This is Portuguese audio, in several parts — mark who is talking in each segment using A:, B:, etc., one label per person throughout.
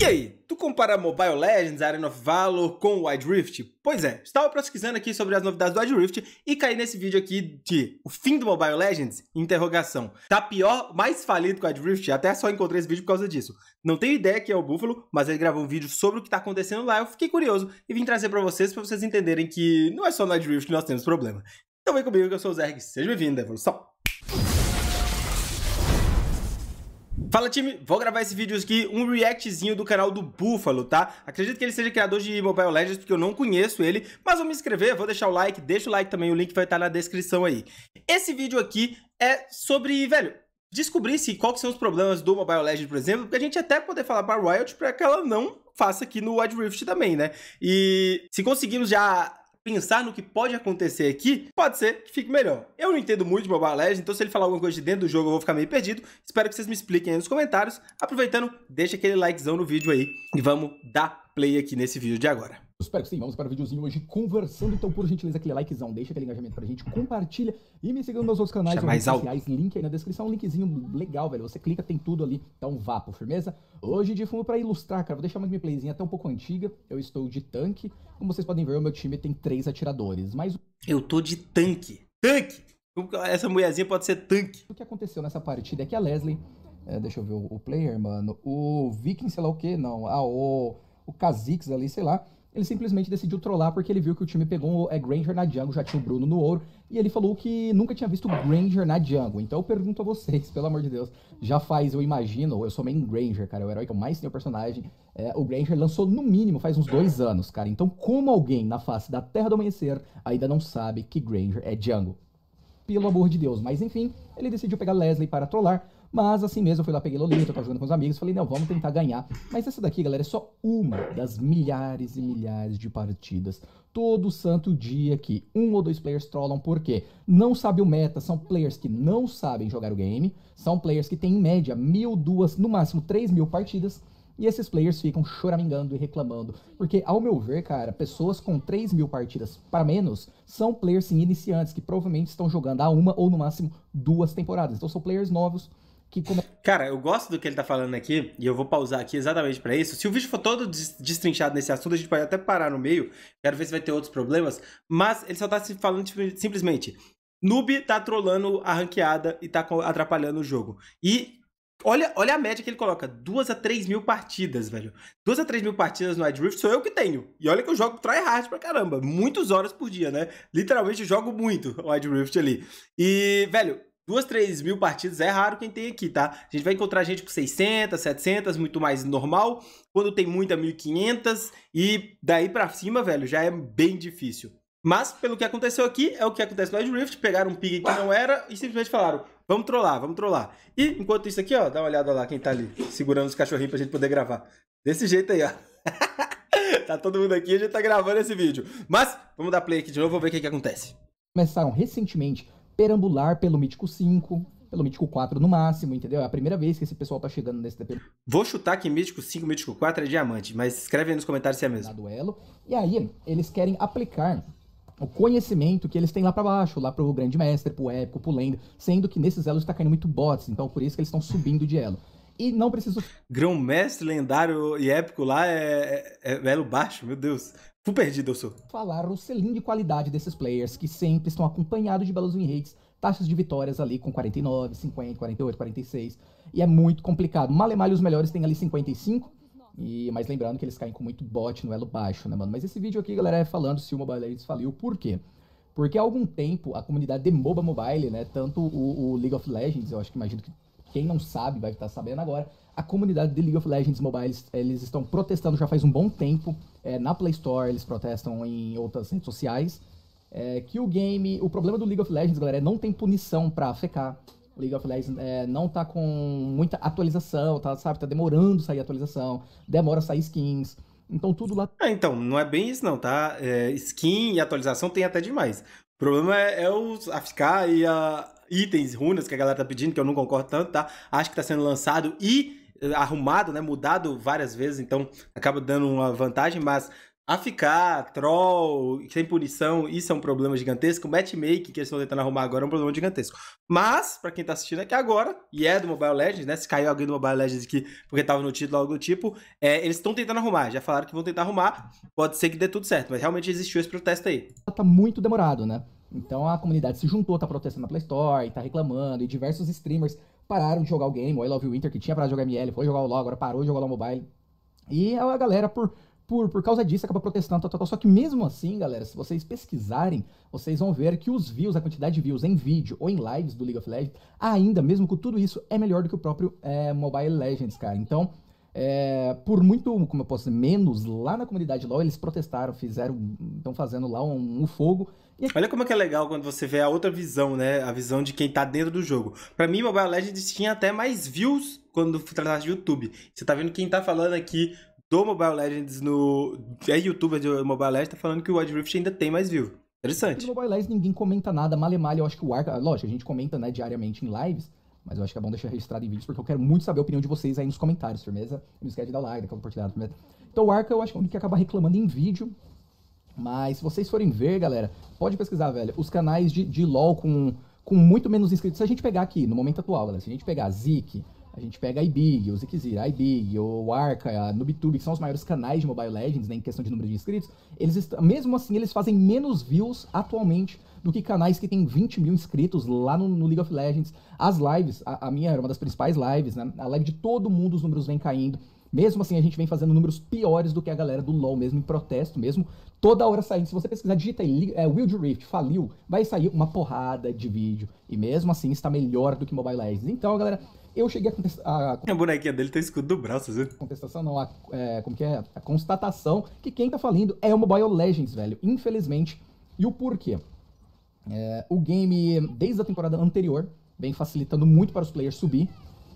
A: E aí, tu compara Mobile Legends, Arena of Valor com Wild Rift? Pois é, estava pesquisando aqui sobre as novidades do Wild Rift e caí nesse vídeo aqui de o fim do Mobile Legends? Interrogação. Tá pior, mais falido que o Wild Rift? Até só encontrei esse vídeo por causa disso. Não tenho ideia que é o búfalo, mas ele gravou um vídeo sobre o que está acontecendo lá, eu fiquei curioso e vim trazer para vocês, para vocês entenderem que não é só no Wild Rift que nós temos problema. Então vem comigo que eu sou o Zerg, seja bem-vindo à evolução. Fala time, vou gravar esse vídeo aqui, um reactzinho do canal do Búfalo, tá? Acredito que ele seja criador de Mobile Legends, porque eu não conheço ele, mas vou me inscrever, vou deixar o like, deixa o like também, o link vai estar na descrição aí. Esse vídeo aqui é sobre, velho, descobrir-se quais são os problemas do Mobile Legends, por exemplo, porque a gente até poder falar para a Riot para que ela não faça aqui no Wild Rift também, né? E se conseguimos já pensar no que pode acontecer aqui, pode ser que fique melhor. Eu não entendo muito de Mobile Legends, então se ele falar alguma coisa de dentro do jogo eu vou ficar meio perdido. Espero que vocês me expliquem aí nos comentários. Aproveitando, deixa aquele likezão no vídeo aí e vamos dar play aqui nesse vídeo de agora.
B: Espero que sim, vamos para o videozinho hoje conversando. Então, por gentileza, aquele likezão, deixa aquele engajamento pra gente, compartilha e me siga nos meus outros canais mais sociais, link aí na descrição, um linkzinho legal, velho. Você clica, tem tudo ali. Então vá, por firmeza. Hoje de fundo para ilustrar, cara, vou deixar uma gameplayzinha até um pouco antiga. Eu estou de tanque. Como vocês podem ver, o meu time tem três atiradores. Mas.
A: Eu tô de tanque. Tanque! Essa mulherzinha pode ser tanque. O que
B: aconteceu nessa partida é que a Leslie. É, deixa eu ver o, o player, mano. O Viking, sei lá o que, não. Ah, o. O Kha'Zix ali, sei lá ele simplesmente decidiu trollar porque ele viu que o time pegou é, Granger na jungle, já tinha o Bruno no ouro, e ele falou que nunca tinha visto Granger na jungle. Então eu pergunto a vocês, pelo amor de Deus, já faz, eu imagino, eu sou main Granger, cara, é o herói que eu mais tenho personagem. É, o Granger lançou no mínimo faz uns dois anos, cara. Então como alguém na face da Terra do Amanhecer ainda não sabe que Granger é jungle? Pelo amor de Deus. Mas enfim, ele decidiu pegar Leslie para trollar. Mas assim mesmo, eu fui lá, peguei Lolita, tava jogando com os amigos, falei, não, vamos tentar ganhar. Mas essa daqui, galera, é só uma das milhares e milhares de partidas. Todo santo dia que um ou dois players trollam, porque não sabe o meta, são players que não sabem jogar o game, são players que têm em média mil, duas, no máximo três mil partidas, e esses players ficam choramingando e reclamando. Porque, ao meu ver, cara, pessoas com 3 mil partidas para menos são players sim, iniciantes que provavelmente estão jogando há uma ou no máximo duas temporadas. Então são players novos
A: que come... Cara, eu gosto do que ele tá falando aqui, e eu vou pausar aqui exatamente para isso. Se o vídeo for todo destrinchado nesse assunto, a gente pode até parar no meio. Quero ver se vai ter outros problemas. Mas ele só tá se falando tipo, simplesmente. Noob tá trolando a ranqueada e tá atrapalhando o jogo. E Olha, olha a média que ele coloca. 2 a 3 mil partidas, velho. 2 a 3 mil partidas no Edrift sou eu que tenho. E olha que eu jogo tryhard pra caramba. Muitas horas por dia, né? Literalmente eu jogo muito o Edrift ali. E, velho, duas, três mil partidas é raro quem tem aqui, tá? A gente vai encontrar gente com 600, 700, muito mais normal. Quando tem muita, 1.500. E daí pra cima, velho, já é bem difícil. Mas, pelo que aconteceu aqui, é o que acontece no Wild Rift. Pegaram um pig que não era e simplesmente falaram, vamos trollar, vamos trollar. E, enquanto isso aqui, ó, dá uma olhada lá quem tá ali, segurando os cachorrinhos pra gente poder gravar. Desse jeito aí, ó. tá todo mundo aqui, a gente tá gravando esse vídeo. Mas, vamos dar play aqui de novo, vamos ver o que, que acontece.
B: Começaram recentemente perambular pelo Mítico 5, pelo Mítico 4 no máximo, entendeu? É a primeira vez que esse pessoal tá chegando nesse DP.
A: Vou chutar que Mítico 5, Mítico 4 é diamante, mas escreve aí nos comentários se é mesmo. Duelo.
B: E aí, eles querem aplicar o conhecimento que eles têm lá para baixo, lá pro Grande Mestre, pro Épico, pro Lenda, sendo que nesses elos tá caindo muito bots, então por isso que eles estão subindo de elo. E não preciso...
A: Grão-mestre, lendário e épico lá é, é, é elo baixo, meu Deus. Fui perdido, eu sou.
B: Falar o selinho de qualidade desses players que sempre estão acompanhados de belos win rates, taxas de vitórias ali com 49, 50, 48, 46. E é muito complicado. Malemalho os melhores têm ali 55. E, mas lembrando que eles caem com muito bot no elo baixo, né, mano? Mas esse vídeo aqui, galera, é falando se o Mobile Legends faliu. Por quê? Porque há algum tempo a comunidade de MOBA Mobile, né? Tanto o, o League of Legends, eu acho que imagino que quem não sabe vai estar sabendo agora a comunidade de League of Legends Mobile, eles estão protestando já faz um bom tempo, é, na Play Store, eles protestam em outras redes sociais, é, que o game, o problema do League of Legends, galera, é não tem punição pra fecar. O League of Legends é, não tá com muita atualização, tá, sabe, tá demorando sair atualização, demora sair skins,
A: então tudo lá... Ah, então, não é bem isso não, tá? É, skin e atualização tem até demais. O problema é, é os, a ficar e a, itens, runas que a galera tá pedindo, que eu não concordo tanto, tá? Acho que tá sendo lançado e arrumado, né? Mudado várias vezes, então acaba dando uma vantagem, mas a ficar, troll, sem punição, isso é um problema gigantesco. O matchmaking que eles estão tentando arrumar agora é um problema gigantesco. Mas, para quem tá assistindo aqui agora, e é do Mobile Legends, né? Se caiu alguém do Mobile Legends aqui porque tava no título algo do tipo, é, eles estão tentando arrumar. Já falaram que vão tentar arrumar. Pode ser que dê tudo certo, mas realmente existiu esse protesto aí. Tá
B: muito demorado, né? Então a comunidade se juntou, tá protestando na Play Store, tá reclamando, e diversos streamers pararam de jogar o game. O I Love Winter, que tinha para jogar ML, foi jogar o LoL, agora parou de jogar o mobile. E a galera, por, por, por causa disso, acaba protestando, tal, tal, tal. Só que mesmo assim, galera, se vocês pesquisarem, vocês vão ver que os views, a quantidade de views em vídeo ou em lives do League of Legends, ainda, mesmo com tudo isso, é melhor do que o próprio é, Mobile Legends, cara. Então, é, por muito, como eu posso dizer, menos, lá na comunidade LoL, eles protestaram, fizeram, estão fazendo lá um, um fogo.
A: E... Olha como é que é legal quando você vê a outra visão, né? A visão de quem tá dentro do jogo. Para mim, Mobile Legends tinha até mais views quando tratava de YouTube. Você tá vendo quem tá falando aqui do Mobile Legends no... É youtuber de Mobile Legends, tá falando que o Wild Rift ainda tem mais views. Interessante. No
B: Mobile Legends ninguém comenta nada, male male, eu acho que o Arca... Lógico, a gente comenta, né, diariamente em lives, mas eu acho que é bom deixar registrado em vídeos, porque eu quero muito saber a opinião de vocês aí nos comentários, firmeza? Não esquece de dar like, dar compartilhar, firmeza? Então o Arca eu acho que é o único que acaba reclamando em vídeo. Mas se vocês forem ver, galera, pode pesquisar, velho, os canais de, de LoL com, com muito menos inscritos. Se a gente pegar aqui, no momento atual, galera, se a gente pegar Zik, a gente pega a iBig, o Zikzira, a iBig, o Arca, a Noobtube, que são os maiores canais de Mobile Legends, né, em questão de número de inscritos, eles mesmo assim eles fazem menos views atualmente do que canais que tem 20 mil inscritos lá no, no League of Legends. As lives, a, a, minha era uma das principais lives, né? A live de todo mundo, os números vêm caindo. Mesmo assim, a gente vem fazendo números piores do que a galera do LoL, mesmo em protesto, mesmo toda hora saindo. Se você pesquisar, digita aí, é, Wild Rift, faliu, vai sair uma porrada de vídeo. E mesmo assim, está melhor do que Mobile Legends. Então, galera, eu cheguei a contestar. A, a bonequinha dele tem tá escudo do braço, viu? Contestação não, a, é, como que é? A constatação que quem tá falindo é o Mobile Legends, velho. Infelizmente. E o porquê? É, o game, desde a temporada anterior, vem facilitando muito para os players subir.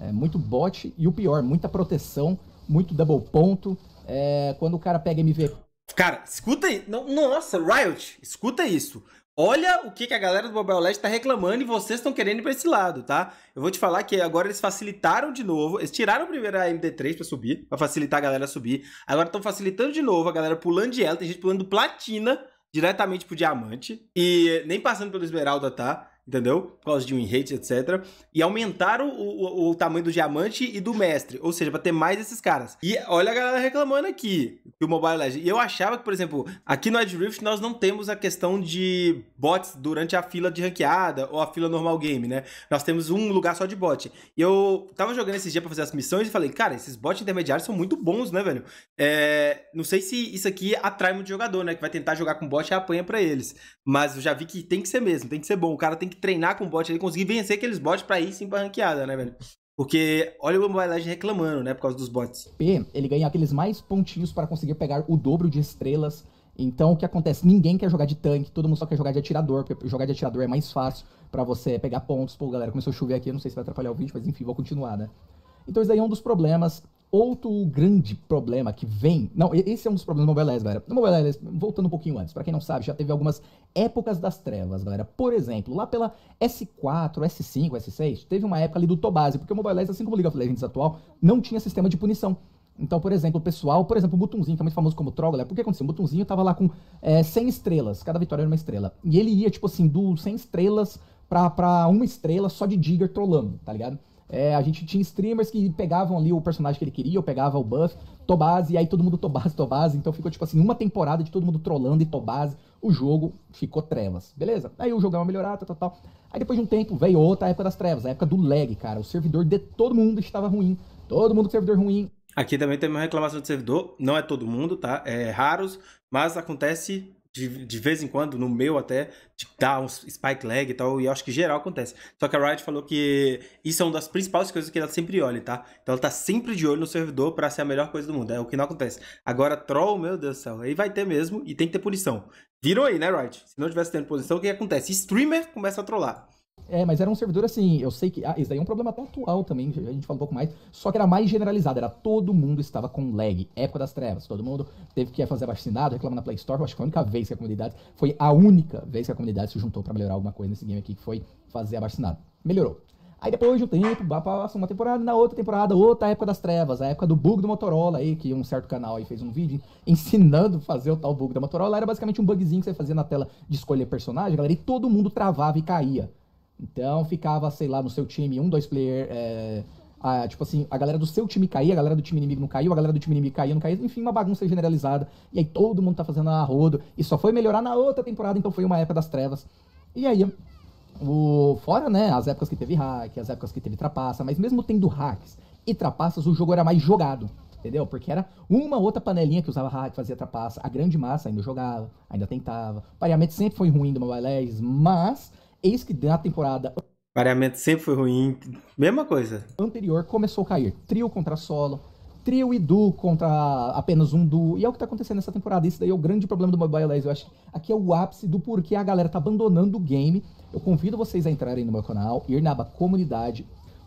B: É, muito bot e o pior, muita proteção, muito double ponto. É, quando o cara pega mv
A: Cara, escuta aí. Nossa, Riot, escuta isso. Olha o que, que a galera do Mobile Legends está reclamando e vocês estão querendo ir para esse lado, tá? Eu vou te falar que agora eles facilitaram de novo. Eles tiraram primeiro a MD3 para subir, para facilitar a galera subir. Agora estão facilitando de novo, a galera pulando de ela. Tem gente pulando platina diretamente pro diamante. E nem passando pelo esmeralda, tá? entendeu? Por causa de um enrate, etc. E aumentaram o, o, o, tamanho do diamante e do mestre, ou seja, para ter mais esses caras. E olha a galera reclamando aqui do Mobile Legends. E eu achava que, por exemplo, aqui no Edge Rift nós não temos a questão de bots durante a fila de ranqueada ou a fila normal game, né? Nós temos um lugar só de bot. E eu tava jogando esses dias para fazer as missões e falei, cara, esses bots intermediários são muito bons, né, velho? É... não sei se isso aqui atrai muito jogador, né? Que vai tentar jogar com bot e apanha para eles. Mas eu já vi que tem que ser mesmo, tem que ser bom. O cara tem que treinar com bot ali, conseguir vencer aqueles bots pra ir sim pra ranqueada, né, velho? Porque olha o Mobile Legends reclamando, né, por causa dos bots.
B: P, ele ganha aqueles mais pontinhos para conseguir pegar o dobro de estrelas. Então, o que acontece? Ninguém quer jogar de tanque, todo mundo só quer jogar de atirador, porque jogar de atirador é mais fácil para você pegar pontos. Pô, galera, começou a chover aqui, não sei se vai atrapalhar o vídeo, mas enfim, vou continuar, né? Então, isso daí é um dos problemas Outro grande problema que vem. Não, esse é um dos problemas do Mobile Legends, galera. No Mobile Legends, voltando um pouquinho antes, para quem não sabe, já teve algumas épocas das trevas, galera. Por exemplo, lá pela S4, S5, S6, teve uma época ali do Tobase, porque o Mobile Legends, assim como o League of Legends atual, não tinha sistema de punição. Então, por exemplo, o pessoal, por exemplo, o Mutunzinho, que é muito famoso como troll, galera, por que aconteceu? O Mutunzinho tava lá com é, 100 estrelas, cada vitória era uma estrela. E ele ia, tipo assim, do 100 estrelas pra, pra uma estrela só de Digger trollando, tá ligado? É, a gente tinha streamers que pegavam ali o personagem que ele queria, ou pegava o buff, Tobase, e aí todo mundo Tobase, Tobase. Então ficou tipo assim, uma temporada de todo mundo trollando e Tobase. O jogo ficou trevas, beleza? Aí o jogo é uma melhorada, tal, tal. Aí depois de um tempo veio outra época das trevas, a época do lag, cara. O servidor de todo mundo estava ruim. Todo mundo com servidor ruim.
A: Aqui também tem uma reclamação de servidor, não é todo mundo, tá? É raros, mas acontece de, de vez em quando, no meu até, de dar uns spike lag e tal, e eu acho que geral acontece. Só que a Riot falou que isso é uma das principais coisas que ela sempre olha, tá? Então ela tá sempre de olho no servidor para ser a melhor coisa do mundo, é o que não acontece. Agora, troll, meu Deus do céu, aí vai ter mesmo e tem que ter punição. Viram aí, né, Riot? Se não tivesse tendo punição, o que acontece? Streamer começa a trollar.
B: É, mas era um servidor assim, eu sei que. Ah, isso daí é um problema até atual também, a gente fala um pouco mais. Só que era mais generalizado, era todo mundo estava com lag, época das trevas. Todo mundo teve que fazer vacinado, reclamar na Play Store. Eu acho que a única vez que a comunidade. Foi a única vez que a comunidade se juntou para melhorar alguma coisa nesse game aqui, que foi fazer vacinado. Melhorou. Aí depois de um tempo, passa uma temporada, na outra temporada, outra época das trevas, a época do bug do Motorola aí, que um certo canal aí fez um vídeo ensinando a fazer o tal bug da Motorola, era basicamente um bugzinho que você fazia na tela de escolher personagem, galera, e todo mundo travava e caía. Então ficava, sei lá, no seu time, um, dois player. É, a, tipo assim, a galera do seu time caía, a galera do time inimigo não caiu, a galera do time inimigo caía, não caía, enfim, uma bagunça generalizada. E aí todo mundo tá fazendo a rodo. E só foi melhorar na outra temporada, então foi uma época das trevas. E aí, o, fora, né, as épocas que teve hack, as épocas que teve trapaça, mas mesmo tendo hacks e trapaças, o jogo era mais jogado entendeu? Porque era uma outra panelinha que usava hack, fazia trapaça, a grande massa ainda jogava, ainda tentava. O pareamento sempre foi ruim do Mobile Legends, mas Eis que na temporada.
A: Variamento sempre foi ruim. Mesma coisa.
B: Anterior começou a cair. Trio contra solo. Trio e duo contra apenas um duo. E é o que tá acontecendo nessa temporada. Isso daí é o grande problema do Mobile Legends. Eu acho que aqui é o ápice do porquê a galera tá abandonando o game. Eu convido vocês a entrarem no meu canal, ir na comunidade,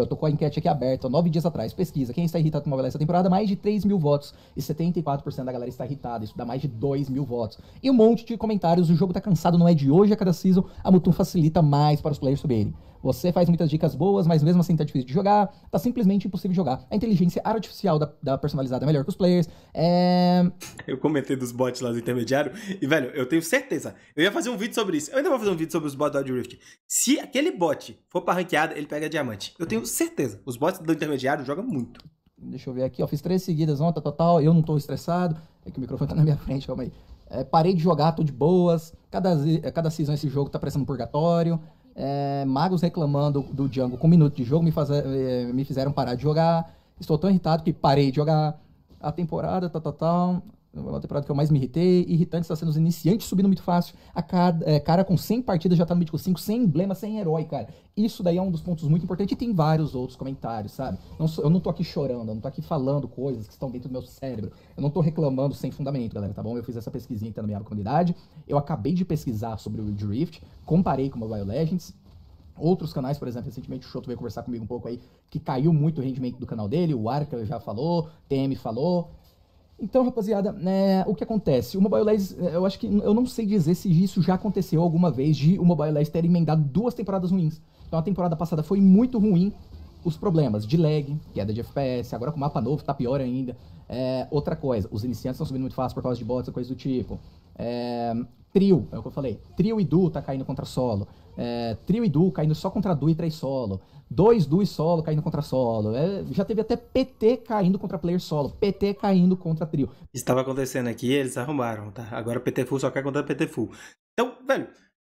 B: eu tô com a enquete aqui aberta, nove dias atrás. Pesquisa. Quem está irritado com Marvel essa temporada? Mais de 3 mil votos. E 74% da galera está irritada. Isso dá mais de 2 mil votos. E um monte de comentários. O jogo tá cansado, não é de hoje a é cada season. A Mutum facilita mais para os players subirem. Você faz muitas dicas boas, mas mesmo assim tá difícil de jogar, tá simplesmente impossível jogar. A inteligência artificial da, da personalizada é melhor que os players.
A: É... Eu comentei dos bots lá do intermediário, e velho, eu tenho certeza. Eu ia fazer um vídeo sobre isso. Eu ainda vou fazer um vídeo sobre os bots da Audio Rift. Se aquele bot for pra ranqueada, ele pega diamante. Eu tenho certeza. Os bots do intermediário jogam muito.
B: Deixa eu ver aqui, ó. Fiz três seguidas ontem, total. Eu não tô estressado. É que o microfone tá na minha frente, calma aí. É, parei de jogar, tô de boas. Cada, eh, cada season esse jogo tá prestando purgatório. É, magos reclamando do Django com um minuto de jogo me, é, me fizeram parar de jogar. Estou tão irritado que parei de jogar a temporada, tal, tá, tal, tá, tal. Tá uma é temporada que eu mais me irritei. Irritante está sendo os iniciantes subindo muito fácil. A cada, é, cara com 100 partidas já tá no Mítico 5, sem emblema, sem herói, cara. Isso daí é um dos pontos muito importantes. E tem vários outros comentários, sabe? Não sou, eu não tô aqui chorando, eu não tô aqui falando coisas que estão dentro do meu cérebro. Eu não tô reclamando sem fundamento, galera, tá bom? Eu fiz essa pesquisinha então, na minha comunidade. Eu acabei de pesquisar sobre o Drift, comparei com o Mobile Legends. Outros canais, por exemplo, recentemente o Shoto veio conversar comigo um pouco aí, que caiu muito o rendimento do canal dele, o Arca já falou, TM falou, então, rapaziada, é, o que acontece? O Mobile Legends, é, eu acho que eu não sei dizer se isso já aconteceu alguma vez de o Mobile Legends ter emendado duas temporadas ruins. Então, a temporada passada foi muito ruim, os problemas de lag, queda de FPS, agora com o mapa novo tá pior ainda. É, outra coisa, os iniciantes estão subindo muito fácil por causa de bots, coisa do tipo. É, trio, é o que eu falei. Trio e duo tá caindo contra solo. É, trio e duo caindo só contra duo e três solo. Dois duo e solo caindo contra solo. É, já teve até PT caindo contra player solo. PT caindo contra
A: trio. Estava acontecendo aqui, eles arrumaram, tá? Agora PT full só cai contra PT full. Então, velho,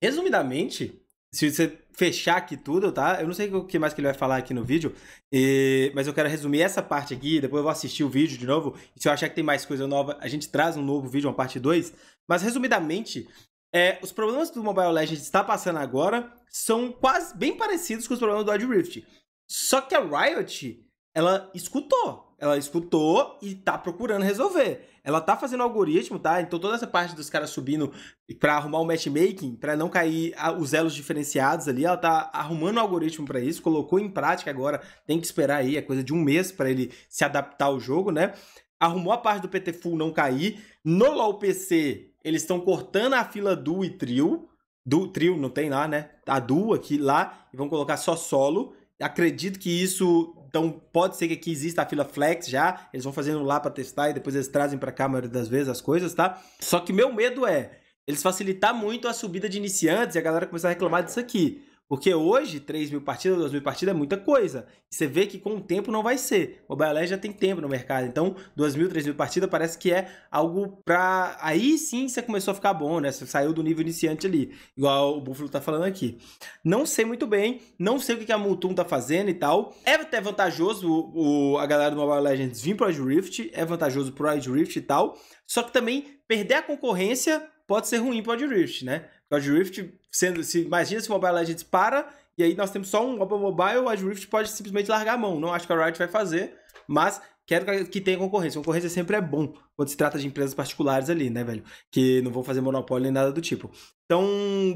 A: resumidamente, se você fechar aqui tudo, tá? Eu não sei o que mais que ele vai falar aqui no vídeo, e... mas eu quero resumir essa parte aqui, depois eu vou assistir o vídeo de novo, e se eu achar que tem mais coisa nova, a gente traz um novo vídeo, uma parte 2. Mas, resumidamente, é, os problemas do Mobile Legends está passando agora são quase bem parecidos com os problemas do Odd Rift. Só que a Riot, ela escutou ela escutou e tá procurando resolver. Ela tá fazendo algoritmo, tá? Então toda essa parte dos caras subindo para arrumar o matchmaking, para não cair os elos diferenciados ali, ela tá arrumando o algoritmo para isso, colocou em prática agora, tem que esperar aí, é coisa de um mês para ele se adaptar ao jogo, né? Arrumou a parte do PT Full não cair. No LoL PC, eles estão cortando a fila do e trio. Do trio não tem lá, né? A duo aqui lá e vão colocar só solo. Acredito que isso então pode ser que aqui exista a fila flex já, eles vão fazendo lá para testar e depois eles trazem para cá a maioria das vezes as coisas, tá? Só que meu medo é eles facilitar muito a subida de iniciantes e a galera começar a reclamar disso aqui. Porque hoje, 3 mil partidas, 2 mil partidas é muita coisa. Você vê que com o tempo não vai ser. O Mobile Legends já tem tempo no mercado. Então, 2 mil, 3 mil partidas parece que é algo pra... Aí sim você começou a ficar bom, né? Você saiu do nível iniciante ali. Igual o Buffalo tá falando aqui. Não sei muito bem. Não sei o que a Multum tá fazendo e tal. É até vantajoso o, o a galera do Mobile Legends vir pro Age Rift. É vantajoso pro Age Rift e tal. Só que também perder a concorrência pode ser ruim pro Age Rift, né? Cloud Rift, sendo, se, imagina se o Mobile Legends para, e aí nós temos só um Mobile, a Rift pode simplesmente largar a mão. Não acho que a Riot vai fazer, mas quero que tenha concorrência. Concorrência sempre é bom quando se trata de empresas particulares ali, né, velho? Que não vão fazer monopólio nem nada do tipo. Então,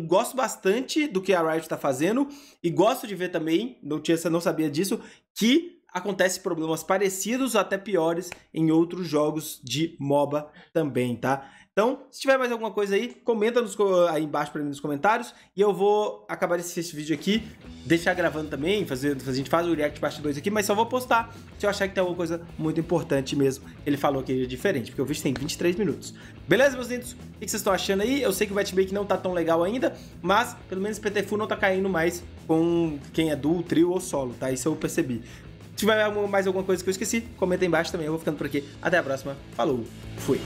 A: gosto bastante do que a Riot está fazendo e gosto de ver também, não, tinha, não sabia disso, que acontece problemas parecidos, até piores, em outros jogos de MOBA também, tá? Então, se tiver mais alguma coisa aí, comenta nos, aí embaixo pra mim nos comentários. E eu vou acabar esse, esse vídeo aqui, deixar gravando também, fazer, a gente faz o React parte 2 aqui, mas só vou postar se eu achar que tem alguma coisa muito importante mesmo. Ele falou que é diferente, porque o vídeo tem 23 minutos. Beleza, meus lindos? O que vocês estão achando aí? Eu sei que o Wetbake não tá tão legal ainda, mas pelo menos o PTFU não tá caindo mais com quem é duo, trio ou solo, tá? Isso eu percebi. Se tiver mais alguma coisa que eu esqueci, comenta aí embaixo também. Eu vou ficando por aqui. Até a próxima. Falou. Fui.